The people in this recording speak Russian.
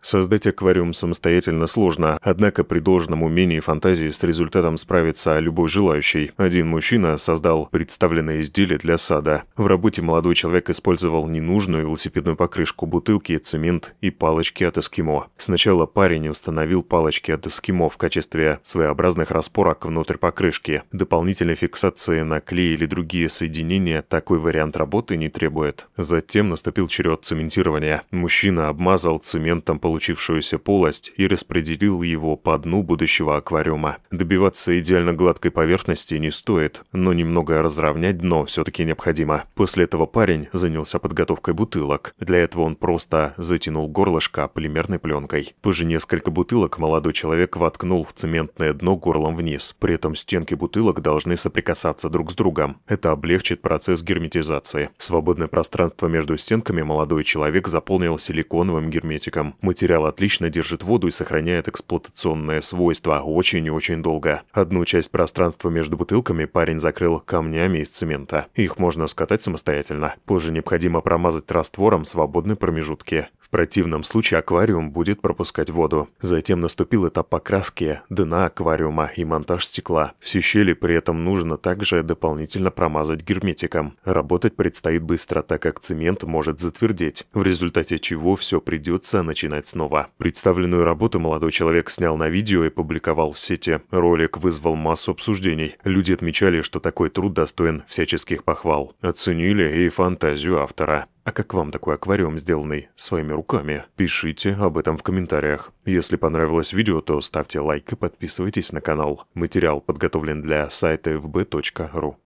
Создать аквариум самостоятельно сложно, однако при должном умении и фантазии с результатом справится любой желающий. Один мужчина создал представленное изделие для сада. В работе молодой человек использовал ненужную велосипедную покрышку бутылки, цемент и палочки от эскимо. Сначала парень установил палочки от эскимо в качестве своеобразных распорок внутрь покрышки. Дополнительной фиксации на клей или другие соединения такой вариант работы не требует. Затем наступил черед цементирования. Мужчина обмазал цементом получившуюся полость и распределил его по дну будущего аквариума. Добиваться идеально гладкой поверхности не стоит, но немного разровнять дно все-таки необходимо. После этого парень занялся подготовкой бутылок. Для этого он просто затянул горлышко полимерной пленкой. Позже несколько бутылок молодой человек воткнул в цементное дно горлом вниз. При этом стенки бутылок должны соприкасаться друг с другом. Это облегчит процесс герметизации. Свободное пространство между стенками молодой человек заполнил силиконовым герметиком. Материал материал отлично держит воду и сохраняет эксплуатационное свойство очень и очень долго. Одну часть пространства между бутылками парень закрыл камнями из цемента. Их можно скатать самостоятельно. Позже необходимо промазать раствором свободные промежутки. В противном случае аквариум будет пропускать воду. Затем наступил этап покраски дна аквариума и монтаж стекла. Все щели при этом нужно также дополнительно промазать герметиком. Работать предстоит быстро, так как цемент может затвердеть, в результате чего все придется начинать снова. Представленную работу молодой человек снял на видео и публиковал в сети. Ролик вызвал массу обсуждений. Люди отмечали, что такой труд достоин всяческих похвал. Оценили и фантазию автора. А как вам такой аквариум, сделанный своими руками? Пишите об этом в комментариях. Если понравилось видео, то ставьте лайк и подписывайтесь на канал. Материал подготовлен для сайта fb.ru.